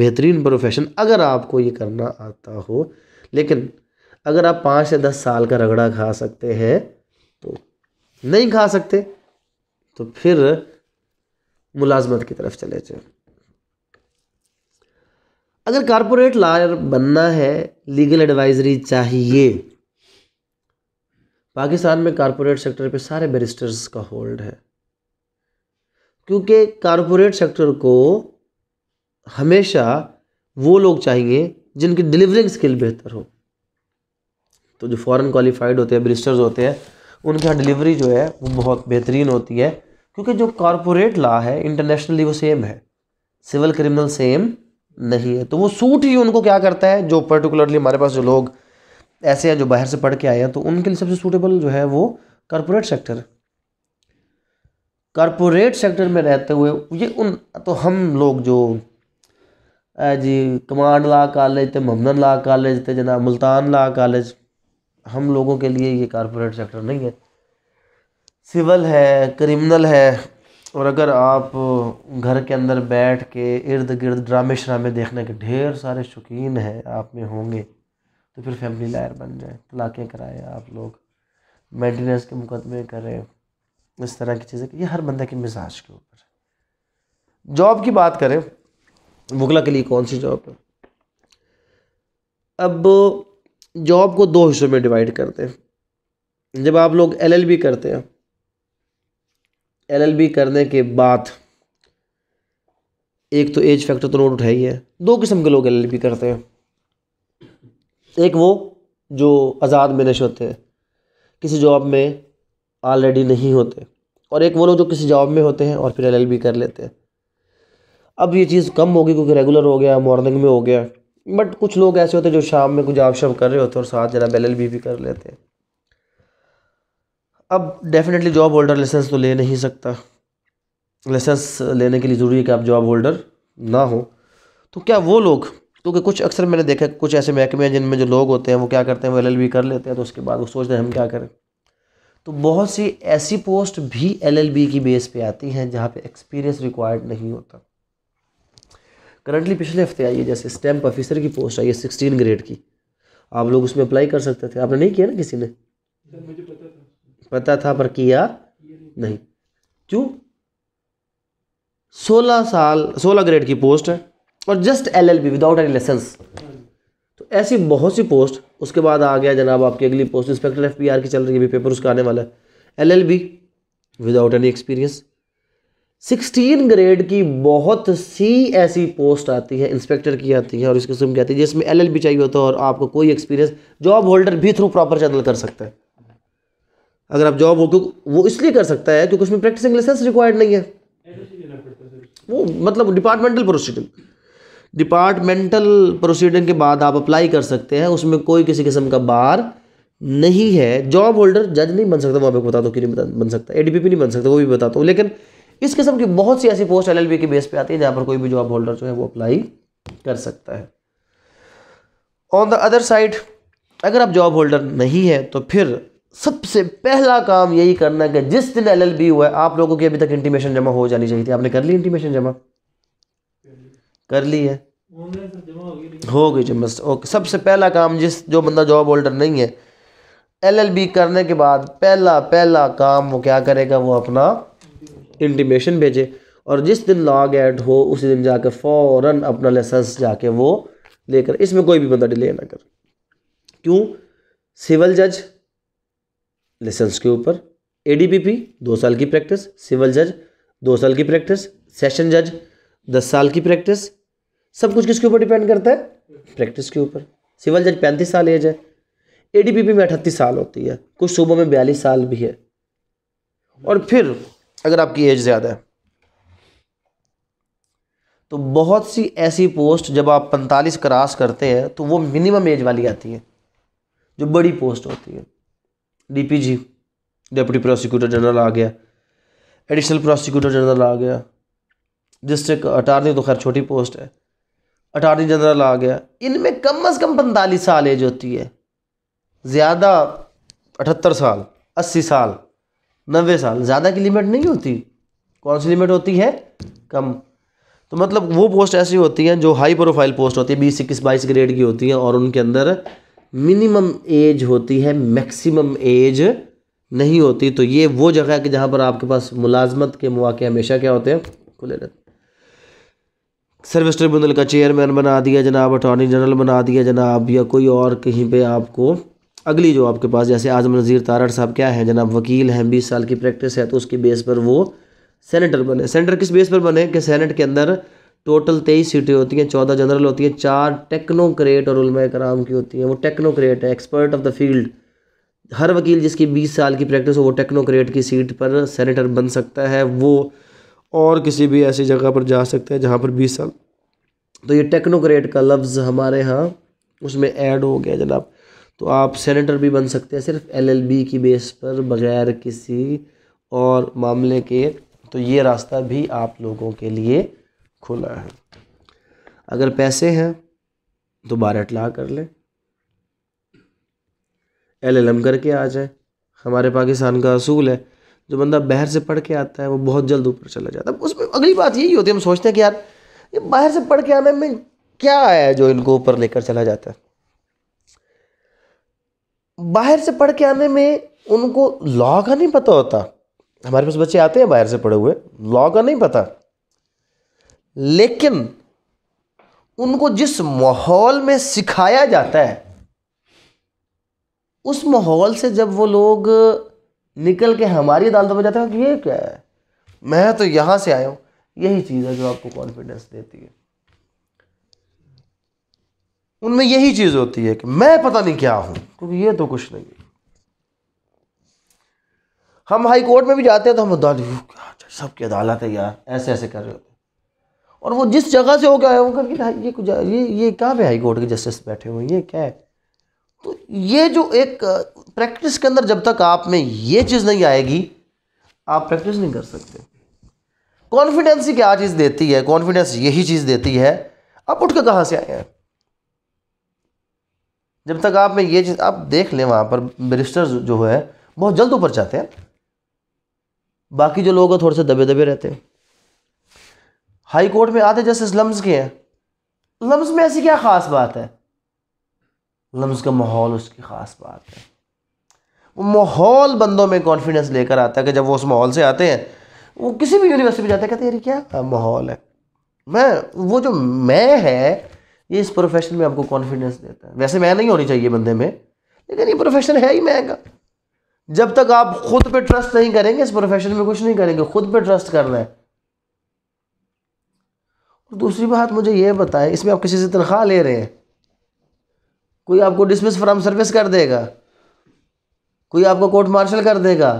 S1: बेहतरीन प्रोफेशन अगर आपको ये करना आता हो लेकिन अगर आप पाँच से दस साल का रगड़ा खा सकते हैं तो नहीं खा सकते तो फिर मुलाजमत की तरफ चले जाए अगर कॉरपोरेट लॉयर बनना है लीगल एडवाइजरी चाहिए पाकिस्तान में कॉरपोरेट सेक्टर पे सारे बैरिस्टर्स का होल्ड है क्योंकि कारपोरेट सेक्टर को हमेशा वो लोग चाहिए जिनकी डिलीवरिंग स्किल बेहतर हो तो जो फॉरेन क्वालिफाइड होते हैं बैरिस्टर्स होते हैं उनके यहाँ डिलीवरी जो है वो बहुत बेहतरीन होती है क्योंकि जो कॉरपोरेट लॉ है इंटरनेशनली वो सेम है सिविल क्रिमिनल सेम नहीं है तो वो सूट ही उनको क्या करता है जो पर्टिकुलरली हमारे पास जो लोग ऐसे हैं जो बाहर से पढ़ के आए हैं तो उनके लिए सबसे सूटेबल जो है वो कॉरपोरेट सेक्टर कॉरपोरेट सेक्टर में रहते हुए ये उन तो हम लोग जो जी कमांड लॉ कॉलेज थे ममदन लॉ कॉलेज थे जना मुल्तान लॉ कॉलेज हम लोगों के लिए ये कॉरपोरेट सेक्टर नहीं है सिविल है क्रिमिनल है और अगर आप घर के अंदर बैठ के इर्द गिर्द ड्रामे श्रामे देखने के ढेर सारे शौकीन हैं आप में होंगे तो फिर फैमिली लायर बन जाए तलाक़ें कराएं आप लोग मेंटेनेंस के मुकदमे करें इस तरह की चीज़ें ये हर बंदे के मिजाज के ऊपर है जॉब की बात करें वगला के लिए कौन सी जॉब है अब जॉब को दो हिस्सों में डिवाइड करते हैं जब आप लोग एलएलबी करते हैं एलएलबी करने के बाद एक तो एज फैक्टर तो नोट उठाई है दो किस्म के लोग एलएलबी करते हैं एक वो जो आज़ाद बेनश होते हैं किसी जॉब में ऑलरेडी नहीं होते और एक वो लोग जो किसी जॉब में होते हैं और फिर एलएलबी कर लेते हैं अब ये चीज़ कम होगी क्योंकि रेगुलर हो गया मॉर्निंग में हो गया बट कुछ लोग ऐसे होते हैं जो शाम में कुछ जॉब कर रहे होते हैं और साथ जनाब एल भी कर लेते हैं अब डेफिनेटली जॉब होल्डर लाइसेंस तो ले नहीं सकता लाइसेंस लेने के लिए ज़रूरी है कि आप जॉब होल्डर ना हो तो क्या वो लोग क्योंकि कुछ अक्सर मैंने देखा कुछ ऐसे महकमे हैं जिनमें जो लोग होते हैं वो क्या करते हैं वो एल कर लेते हैं तो उसके बाद वो सोचते हैं हम क्या करें तो बहुत सी ऐसी पोस्ट भी एल की बेस पे आती हैं जहाँ पे एक्सपीरियंस रिक्वायर्ड नहीं होता करंटली पिछले हफ्ते आई है जैसे स्टैम्प ऑफिसर की पोस्ट आई है सिक्सटीन ग्रेड की आप लोग उसमें अप्लाई कर सकते थे आपने नहीं किया ना किसी ने पता था पर किया नहीं क्यों सोलह साल सोलह ग्रेड की पोस्ट है और just L L B without any license तो ऐसी बहुत सी पोस्ट उसके बाद आ गया जनाब आपकी अगली post inspector F P R की चल रही है अभी पेपर उसका आने वाला है L L B without any experience sixteen grade की बहुत सी ऐसी पोस्ट आती है इंस्पेक्टर की आती है और इस किस्म की आती है जिसमें एल एल बी चाहिए होता है और आपको कोई एक्सपीरियंस जॉब होल्डर भी थ्रू प्रॉपर चैनल कर सकता है अगर आप जॉब हो क्योंकि तो वो इसलिए कर सकता है क्योंकि उसमें प्रैक्टिसिंग लाइसेंस रिक्वायर्ड नहीं है वो मतलब डिपार्टमेंटल प्रोसीडिंग डिपार्टमेंटल प्रोसीडिंग के बाद आप अप्लाई कर सकते हैं उसमें कोई किसी किस्म का बार नहीं है जॉब होल्डर जज नहीं बन सकता वो आपको बता दो कि नहीं बन सकता ए नहीं बन सकता वो भी बता दो लेकिन इस किस्म की बहुत सी ऐसी पोस्ट एल के बेस पे आती है जहाँ पर कोई भी जॉब होल्डर जो है वो अप्लाई कर सकता है ऑन द अदर साइड अगर आप जॉब होल्डर नहीं है तो फिर सबसे पहला काम यही करना कि जिस दिन बी हुआ है आप लोगों की अभी तक इंटीमेशन जमा हो जानी चाहिए थी आपने कर ली इंटीमेशन जमा कर ली है हो गई जमा ओके सबसे पहला काम जिस जो बंदा जॉब होल्डर नहीं है एलएलबी करने के बाद पहला पहला काम वो क्या करेगा वो अपना इंटीमेशन भेजे और जिस दिन लॉग एड हो उसी दिन जाकर फौरन अपना लाइसेंस जाके वो लेकर इसमें कोई भी बंदा डिले ना कर क्यों सिविल जज लेसन्स के ऊपर पी दो साल की प्रैक्टिस सिविल जज दो साल की प्रैक्टिस सेशन जज दस साल की प्रैक्टिस सब कुछ किसके ऊपर डिपेंड करता है प्रैक्टिस के ऊपर सिविल जज पैंतीस साल एज है पी में अठतीस साल होती है कुछ सूबों में बयालीस साल भी है और फिर अगर आपकी एज ज़्यादा है तो बहुत सी ऐसी पोस्ट जब आप पैंतालीस क्रॉस करते हैं तो वो मिनिमम एज वाली आती है जो बड़ी पोस्ट होती है डीपीजी डेप्टी प्रोसिक्यूटर जनरल आ गया एडिशनल प्रोसिक्यूटर जनरल आ गया डिस्ट्रिक्ट अटारनी तो खैर छोटी पोस्ट है अटारनी जनरल आ गया इनमें कम अज़ कम पैंतालीस साल एज होती है ज़्यादा अठहत्तर साल अस्सी साल नबे साल ज़्यादा की लिमिट नहीं होती कौन सी लिमिट होती है कम तो मतलब वो पोस्ट ऐसी होती हैं जो हाई प्रोफाइल पोस्ट होती है बीस इक्कीस बाईस ग्रेड की होती हैं और उनके अंदर मिनिमम एज होती है मैक्सिमम एज नहीं होती तो ये वो जगह है कि जहाँ पर आपके पास मुलाजमत के मौके हमेशा क्या होते हैं खुले रहते सर्विस ट्रिब्यूनल का चेयरमैन बना दिया जनाब अटॉर्नी जनरल बना दिया जनाब या कोई और कहीं पे आपको अगली जो आपके पास जैसे आजम नज़ीर तारड़ साहब क्या है जनाब वकील हैं बीस साल की प्रैक्टिस है तो उसकी बेस पर वो सेनेटर बने सेनेटर किस बेस पर बने कि सेनेट के अंदर टोटल तेईस सीटें होती हैं चौदह जनरल होती हैं चार टेक्नोक्रेट और कराम की होती हैं वो टेक्नोक्रेट है एक्सपर्ट ऑफ द फील्ड हर वकील जिसकी बीस साल की प्रैक्टिस हो वो टेक्नोक्रेट की सीट पर सेनेटर बन सकता है वो और किसी भी ऐसी जगह पर जा सकता है जहाँ पर बीस साल तो ये टेक्नोक्रेट का लफ्ज़ हमारे यहाँ उसमें ऐड हो गया जनाब तो आप सेनेटर भी बन सकते हैं सिर्फ एलएलबी की बेस पर बग़ैर किसी और मामले के तो ये रास्ता भी आप लोगों के लिए खुला है अगर पैसे हैं तो बारह अटला कर ले एल एल एम करके आ जाए हमारे पाकिस्तान का असूल है जो बंदा बाहर से पढ़ के आता है वो बहुत जल्द ऊपर चला जाता है उसमें अगली बात यही होती है हम सोचते हैं कि यार ये बाहर से पढ़ के आने में क्या आया जो इनको ऊपर लेकर चला जाता है बाहर से पढ़ के आने में उनको लॉ का नहीं पता होता हमारे पास बच्चे आते हैं बाहर से पढ़े हुए लॉ का नहीं पता लेकिन उनको जिस माहौल में सिखाया जाता है उस माहौल से जब वो लोग निकल के हमारी अदालतों में जाते हैं कि तो ये क्या है मैं तो यहाँ से आया हूँ यही चीज़ है जो आपको कॉन्फिडेंस देती है उनमें यही चीज़ होती है कि मैं पता नहीं क्या हूँ क्योंकि ये तो कुछ नहीं है हम हाई कोर्ट में भी जाते हैं तो हम अदालत अच्छा, सबकी अदालत है यार ऐसे ऐसे कर रहे हो और वो जिस जगह से होकर आया वो ये ये ये कहाँ पे हाई कोर्ट के जस्टिस बैठे हुए ये क्या है तो ये जो एक प्रैक्टिस के अंदर जब तक आप में ये चीज़ नहीं आएगी आप प्रैक्टिस नहीं कर सकते कॉन्फिडेंस ही क्या चीज़ देती है कॉन्फिडेंस यही चीज़ देती है आप उठ कर कहाँ से आए हैं जब तक आप में ये चीज़ आप देख लें वहाँ पर बैरिस्टर जो है बहुत जल्द ऊपर जाते हैं बाकी जो लोग हैं थोड़े से दबे दबे रहते हैं हाई कोर्ट में आधे जस्टिस लम्स के हैं लम्स में ऐसी क्या ख़ास बात है लम्स का माहौल उसकी ख़ास बात है वो माहौल बंदों में कॉन्फिडेंस लेकर आता है कि जब वो उस माहौल से आते हैं वो किसी भी यूनिवर्सिटी में जाते हैं कहते हैं क्या माहौल है मैं वो जो मैं है ये इस प्रोफेशन में आपको कॉन्फिडेंस देता है वैसे मैं नहीं होनी चाहिए बंदे में लेकिन ये प्रोफेशन है ही मैं का जब तक आप खुद पे ट्रस्ट नहीं करेंगे इस प्रोफेशन में कुछ नहीं करेंगे खुद पे ट्रस्ट करना है तो दूसरी बात मुझे ये बताएं इसमें आप किसी से तनख्वाह ले रहे हैं कोई आपको डिसमिस फ्राम सर्विस कर देगा कोई आपको कोर्ट मार्शल कर देगा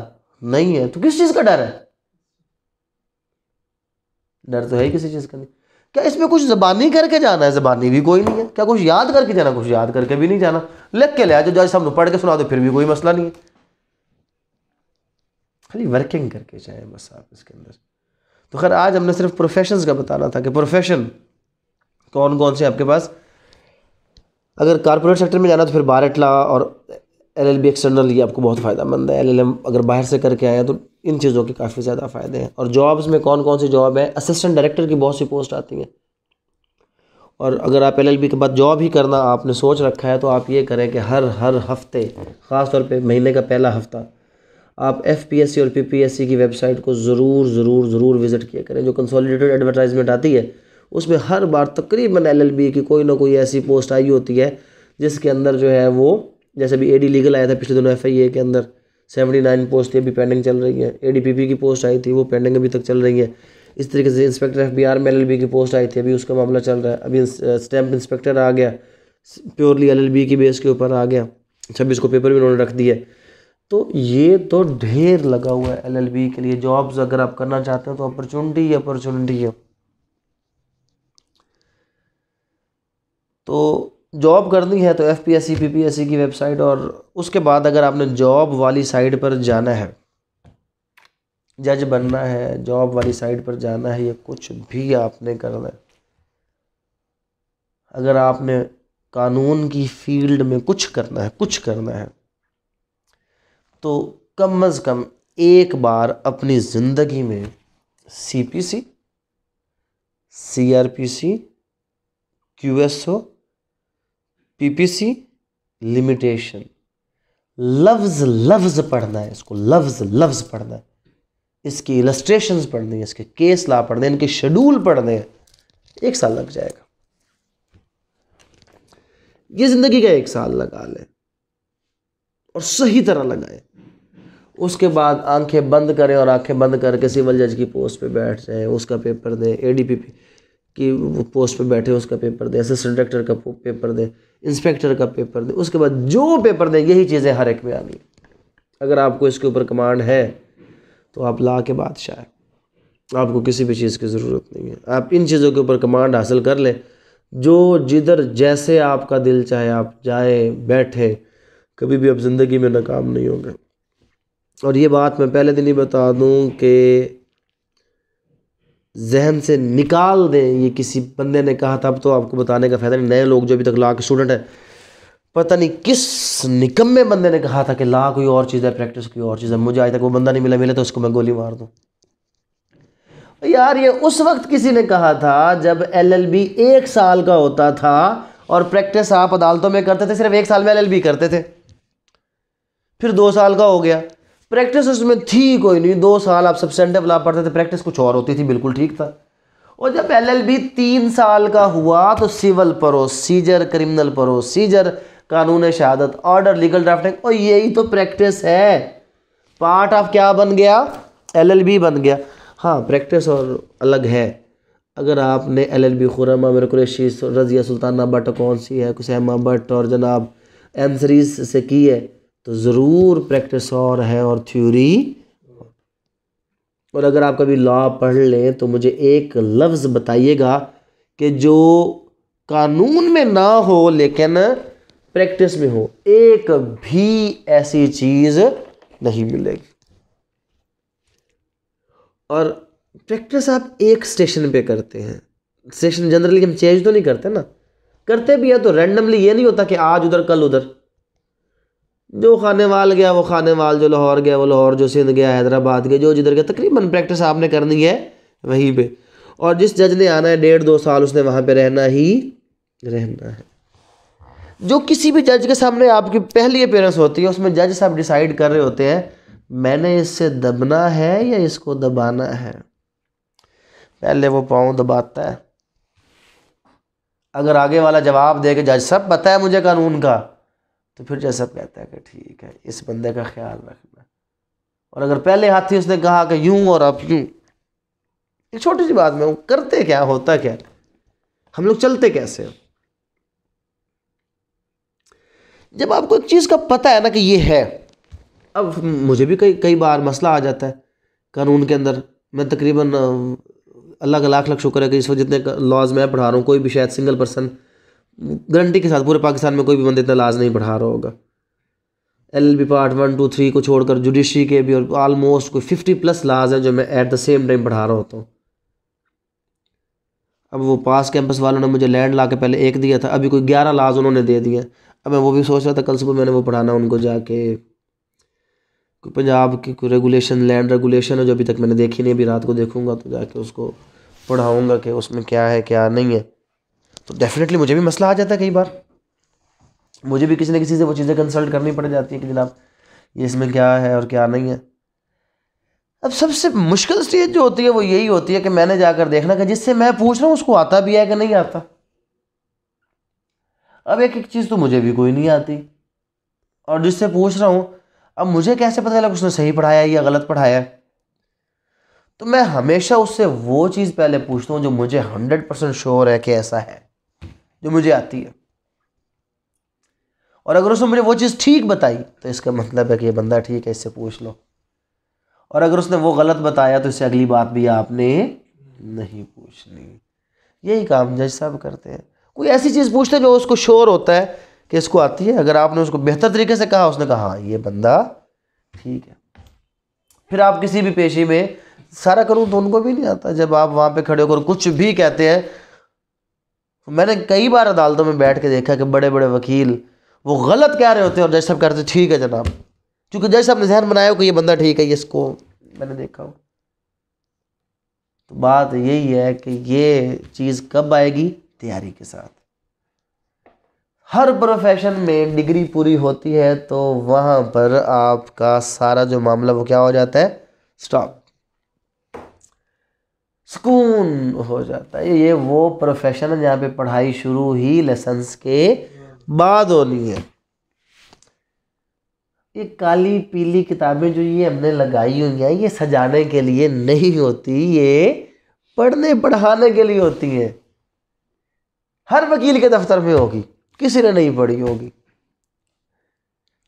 S1: नहीं है तो किस चीज़ का डर है डर तो है ही किसी चीज़ का नहीं क्या इसमें कुछ ज़बानी करके जाना है ज़बानी भी कोई नहीं है क्या कुछ याद करके जाना कुछ याद करके भी नहीं जाना लिख के लिया जो जज साहब पढ़ के सुना दो फिर भी कोई मसला नहीं है खाली वर्किंग करके जाए बस आप इसके अंदर तो खैर आज हमने सिर्फ प्रोफेशंस का बताना था कि प्रोफेशन कौन कौन से आपके पास अगर कॉरपोरेट सेक्टर में जाना तो फिर बारेटला और एल एल बी एक्सटर्नल ये आपको बहुत फ़ायदा मंद है एल एल एम अगर बाहर से करके आए तो इन चीज़ों के काफ़ी ज़्यादा फ़ायदे हैं और जॉब्स में कौन कौन सी जॉब है असिस्टेंट डायरेक्टर की बहुत सी पोस्ट आती हैं और अगर आप एल के बाद जॉब ही करना आपने सोच रखा है तो आप ये करें कि हर हर हफ्ते ख़ासतौर पर महीने का पहला हफ्ता आप एफ और पी की वेबसाइट को ज़रूर ज़रूर ज़रूर विज़िट किया करें जो कंसोलिडेटेड एडवर्टाइजमेंट आती है उसमें हर बार तकरीबन एल की कोई ना कोई ऐसी पोस्ट आई होती है जिसके अंदर जो है वो जैसे ए एडी लीगल आया था पिछले दिनों एफ के अंदर सेवेंटी नाइन पोस्ट थी अभी पेंडिंग चल रही है ए की पोस्ट आई थी वो पेंडिंग अभी तक चल रही है इस तरीके से इंस्पेक्टर एफ बी आर में एल की पोस्ट आई थी अभी उसका मामला चल रहा है अभी स्टैम्प इंस्पेक्टर आ गया प्योरली एल की बेस के ऊपर आ गया छब्बीस को पेपर भी उन्होंने रख दिया तो ये तो ढेर लगा हुआ है एलएलबी के लिए जॉब्स अगर आप करना चाहते हैं तो अपॉर्चुनिटी ही अपॉर्चुनिटी है तो जॉब करनी है तो F P S C P P S C की वेबसाइट और उसके बाद अगर आपने जॉब वाली साइट पर जाना है जज बनना है जॉब वाली साइट पर जाना है या कुछ भी आपने करना है अगर आपने कानून की फील्ड में कुछ करना है कुछ करना है तो कम अज़ कम एक बार अपनी ज़िंदगी में C P C C R P C Q S O P P C limitation लफ्ज़ लफ्ज़ पढ़ना है इसको लफ्ज़ लफ्ज़ पढ़ना है इसकी इलस्ट्रेशन पढ़नी है इसके केस ला पढ़ने इनके शेड्यूल पढ़ने हैं एक साल लग जाएगा ये ज़िंदगी का एक साल लगा लें और सही तरह लगाएं उसके बाद आंखें बंद करें और आंखें बंद करके सिविल जज की पोस्ट पे बैठ जाएं उसका पेपर दें पी की पोस्ट पे बैठे उसका पेपर दें असिस्टेंट डायरेक्टर का पेपर दें इंस्पेक्टर का पेपर दें उसके बाद जो पेपर दें यही चीज़ें हर एक में आनी है अगर आपको इसके ऊपर कमांड है तो आप ला के बादशाह आपको किसी भी चीज़ की ज़रूरत नहीं है आप इन चीज़ों के ऊपर कमांड हासिल कर लें जो जिधर जैसे आपका दिल चाहे आप जाए बैठें कभी भी आप ज़िंदगी में नाकाम नहीं होंगे और ये बात मैं पहले दिन ही बता दूं कि जहन से निकाल दें ये किसी बंदे ने कहा था अब तो आपको बताने का फ़ायदा नहीं नए लोग जो अभी तक ला के स्टूडेंट हैं पता नहीं किस निकम्मे बंदे ने कहा था कि ला कोई और चीज़ है प्रैक्टिस कोई और चीज़ है मुझे आज तक वो बंदा नहीं मिला मिला तो उसको मैं गोली मार दूँ यार ये उस वक्त किसी ने कहा था जब बी एक साल का होता था और प्रैक्टिस आप अदालतों में करते थे सिर्फ एक साल में बी करते थे फिर दो साल का हो गया प्रैक्टिस उसमें थी कोई नहीं दो साल आप सेंटर वाला पढ़ते थे प्रैक्टिस कुछ और होती थी बिल्कुल ठीक था और जब एल एल बी तीन साल का हुआ तो सिविल प्रोसीजर क्रिमिनल प्रोसीजर कानून शहादत ऑर्डर लीगल ड्राफ्टिंग और यही तो प्रैक्टिस है पार्ट ऑफ क्या बन गया एल एल बी बन गया हाँ प्रैक्टिस और अलग है अगर आपने एल एल बी खुरमा मेरे कुरेशी रजिया सुल्ताना भट्ट कौन सी है अहमा भट्ट और जनाब एंसरीज से की है तो ज़रूर प्रैक्टिस और है और थ्योरी और अगर आप कभी लॉ पढ़ लें तो मुझे एक लफ्ज़ बताइएगा कि जो कानून में ना हो लेकिन प्रैक्टिस में हो एक भी ऐसी चीज़ नहीं मिलेगी और प्रैक्टिस आप एक स्टेशन पे करते हैं स्टेशन जनरली हम चेंज तो नहीं करते ना करते भी है तो रैंडमली ये नहीं होता कि आज उधर कल उधर जो खाने वाल गया वो खाने वाल जो लाहौर गया वो लाहौर जो सिंध गया हैदराबाद गया जो जिधर गया तकरीबन प्रैक्टिस आपने करनी है वहीं पे और जिस जज ने आना है डेढ़ दो साल उसने वहाँ पे रहना ही रहना है जो किसी भी जज के सामने आपकी पहली अपेयरेंस होती है उसमें जज साहब डिसाइड कर रहे होते हैं मैंने इससे दबना है या इसको दबाना है पहले वो पाँव दबाता है अगर आगे वाला जवाब दे के जज साहब पता है मुझे कानून का तो फिर जैसा कहता है कि ठीक है इस बंदे का ख्याल रखना और अगर पहले हाथी उसने कहा कि यूं और आप यूं एक छोटी सी बात में करते क्या होता क्या हम लोग चलते कैसे जब आपको एक चीज़ का पता है ना कि ये है अब मुझे भी कई कई बार मसला आ जाता है कानून के अंदर मैं तकरीबन अल्लाह का लाख लाख शुक्र है कि इस वक्त जितने लॉज मैं पढ़ा रहा हूँ कोई भी शायद सिंगल पर्सन गारंटी के साथ पूरे पाकिस्तान में कोई भी बंदे इतना लाज नहीं पढ़ा रहा होगा L B part one two three को छोड़कर जुडिशरी के भी और आलमोस्ट कोई फिफ्टी प्लस लाज हैं जो मैं एट द सेम टाइम पढ़ा रहा होता हूँ अब वो पास कैंपस वालों ने मुझे लैंड ला के पहले एक दिया था अभी कोई ग्यारह लाज उन्होंने दे दिए अब मैं वो भी सोच रहा था कल सुबह मैंने वो पढ़ाना उनको जाके पंजाब की कोई रेगुलेशन लैंड रेगुलेशन है जो अभी तक मैंने देखी नहीं अभी रात को देखूँगा तो जाके उसको पढ़ाऊँगा कि उसमें क्या है क्या नहीं है तो डेफिनेटली मुझे भी मसला आ जाता है कई बार मुझे भी किसी न किसी से वो चीज़ें कंसल्ट करनी पड़ जाती है कि जनाब ये इसमें क्या है और क्या नहीं है अब सबसे मुश्किल स्टेज जो होती है वो यही होती है कि मैंने जाकर देखना कि जिससे मैं पूछ रहा हूँ उसको आता भी है कि नहीं आता अब एक एक चीज़ तो मुझे भी कोई नहीं आती और जिससे पूछ रहा हूँ अब मुझे कैसे पता चला उसने सही पढ़ाया या गलत पढ़ाया तो मैं हमेशा उससे वो चीज़ पहले पूछता हूँ जो मुझे हंड्रेड परसेंट श्योर है कि ऐसा है जो मुझे आती है और अगर उसने मुझे वो चीज़ ठीक बताई तो इसका मतलब है कि ये बंदा ठीक है इससे पूछ लो और अगर उसने वो गलत बताया तो इससे अगली बात भी आपने नहीं पूछनी यही काम जज साहब करते हैं कोई ऐसी चीज़ पूछते जो उसको शोर होता है कि इसको आती है अगर आपने उसको बेहतर तरीके से कहा उसने कहा हाँ ये बंदा ठीक है फिर आप किसी भी पेशी में सारा करूँ तो उनको भी नहीं आता जब आप वहाँ पे खड़े होकर कुछ भी कहते हैं मैंने कई बार अदालतों में बैठ के देखा कि बड़े बड़े वकील वो गलत कह रहे होते हैं और जज साहब रहे थे ठीक है जनाब क्योंकि जज साहब ने जहन बनाया हो कि ये बंदा ठीक है ये इसको मैंने देखा हो तो बात यही है कि ये चीज़ कब आएगी तैयारी के साथ हर प्रोफेशन में डिग्री पूरी होती है तो वहाँ पर आपका सारा जो मामला वो क्या हो जाता है स्टॉप सुकून हो जाता है ये वो प्रोफेशन है जहाँ पे पढ़ाई शुरू ही लेसन्स के बाद होनी है ये काली पीली किताबें जो ये हमने लगाई हुई हैं ये सजाने के लिए नहीं होती ये पढ़ने पढ़ाने के लिए होती हैं हर वकील के दफ्तर में होगी किसी ने नहीं पढ़ी होगी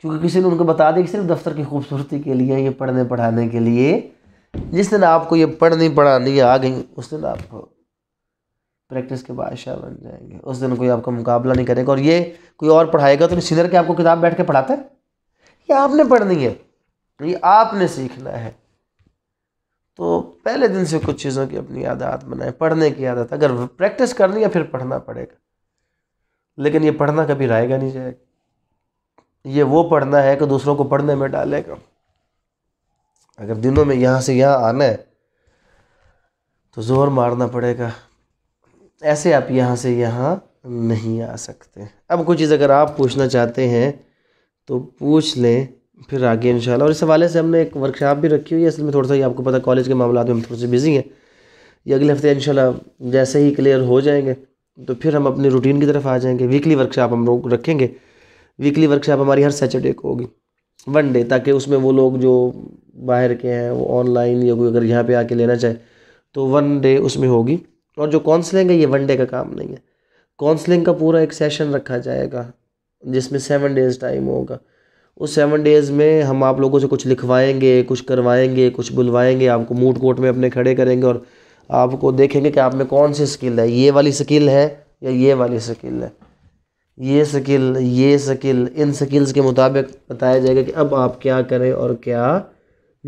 S1: क्योंकि किसी ने उनको बता दिया कि सिर्फ दफ्तर की खूबसूरती के लिए ये पढ़ने पढ़ाने के लिए जिस दिन आपको ये पढ़नी पढ़ानी आ गई उस दिन आप प्रैक्टिस के बादशाह बन जाएंगे उस दिन कोई आपका मुकाबला नहीं करेगा और ये कोई और पढ़ाएगा तो सीनियर के आपको किताब बैठ के पढ़ाता है ये आपने पढ़नी है ये आपने सीखना है तो पहले दिन से कुछ चीज़ों की अपनी आदत बनाए पढ़ने की आदत अगर प्रैक्टिस करनी है फिर पढ़ना पड़ेगा लेकिन ये पढ़ना कभी रहेगा नहीं जाएगा ये वो पढ़ना है कि दूसरों को पढ़ने में डालेगा अगर दिनों में यहाँ से यहाँ आना है तो ज़ोर मारना पड़ेगा ऐसे आप यहाँ से यहाँ नहीं आ सकते अब कोई चीज़ अगर आप पूछना चाहते हैं तो पूछ लें फिर आगे इन और इस हवाले से हमने एक वर्कशॉप भी रखी हुई है असल में थोड़ा सा ये आपको पता कॉलेज के मामला में हम थोड़े से बिज़ी हैं ये अगले हफ्ते इन जैसे ही क्लियर हो जाएंगे तो फिर हम अपनी रूटीन की तरफ आ जाएंगे वीकली वर्कशॉप हम लोग रखेंगे वीकली वर्कशॉप हमारी हर सैटरडे को होगी वन डे ताकि उसमें वो लोग जो बाहर के हैं वो ऑनलाइन या कोई अगर यहाँ पे आके लेना चाहे तो वन डे उसमें होगी और जो काउंसलिंग है ये वन डे का काम नहीं है काउंसलिंग का पूरा एक सेशन रखा जाएगा जिसमें सेवन डेज़ टाइम होगा उस सेवन डेज़ में हम आप लोगों से कुछ लिखवाएंगे कुछ करवाएंगे कुछ बुलवाएंगे आपको मूड कोर्ट में अपने खड़े करेंगे और आपको देखेंगे कि आप में कौन सी स्किल है ये वाली स्किल है या ये वाली स्किल है ये स्किल ये स्किल इन स्किल्स के मुताबिक बताया जाएगा कि अब आप क्या करें और क्या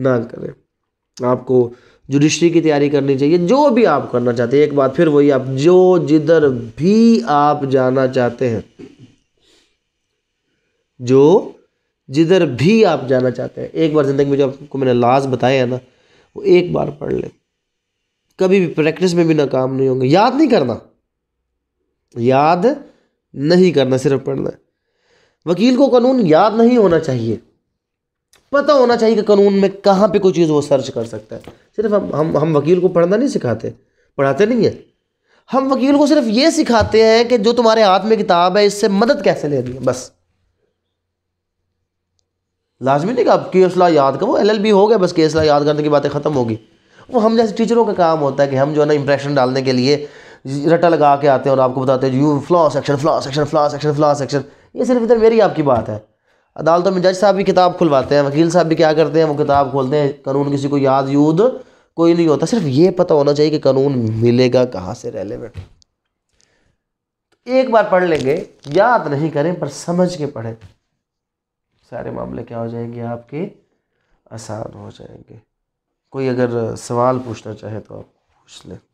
S1: ना करें आपको जुडिशरी की तैयारी करनी चाहिए जो भी आप करना चाहते हैं एक बात फिर वही आप जो जिधर भी आप जाना चाहते हैं जो जिधर भी आप जाना चाहते हैं एक बार ज़िंदगी में जो आपको मैंने लाज बताया है ना वो एक बार पढ़ लें कभी भी प्रैक्टिस में भी नाकाम नहीं होंगे याद नहीं करना याद नहीं करना सिर्फ पढ़ना वकील को कानून याद नहीं होना चाहिए पता होना चाहिए कि कानून में कहाँ पे कोई चीज़ वो सर्च कर सकता है सिर्फ हम हम हम वकील को पढ़ना नहीं सिखाते पढ़ाते नहीं है हम वकील को सिर्फ ये सिखाते हैं कि जो तुम्हारे हाथ में किताब है इससे मदद कैसे लेनी है बस लाजमी नहीं कि आप केसला याद करो एल एल बी हो गया बस केसला याद करने की बातें ख़त्म होगी वो हम जैसे टीचरों का काम होता है कि हम जो है ना इंप्रेशन डालने के लिए रटा लगा के आते हैं और आपको बताते हैं यू फ्लॉ सेक्शन फ्लॉ सेक्शन फ्लॉ सेक्शन फ्लॉ सेक्शन ये सिर्फ इधर मेरी आपकी बात है अदालतों में जज साहब भी किताब खुलवाते हैं वकील साहब भी क्या करते हैं वो किताब खोलते हैं कानून किसी को याद यूद कोई नहीं होता सिर्फ ये पता होना चाहिए कि कानून मिलेगा कहाँ से रेलिवेंट एक बार पढ़ लेंगे याद नहीं करें पर समझ के पढ़ें सारे मामले क्या हो जाएंगे आपके आसान हो जाएंगे कोई अगर सवाल पूछना चाहे तो आप पूछ लें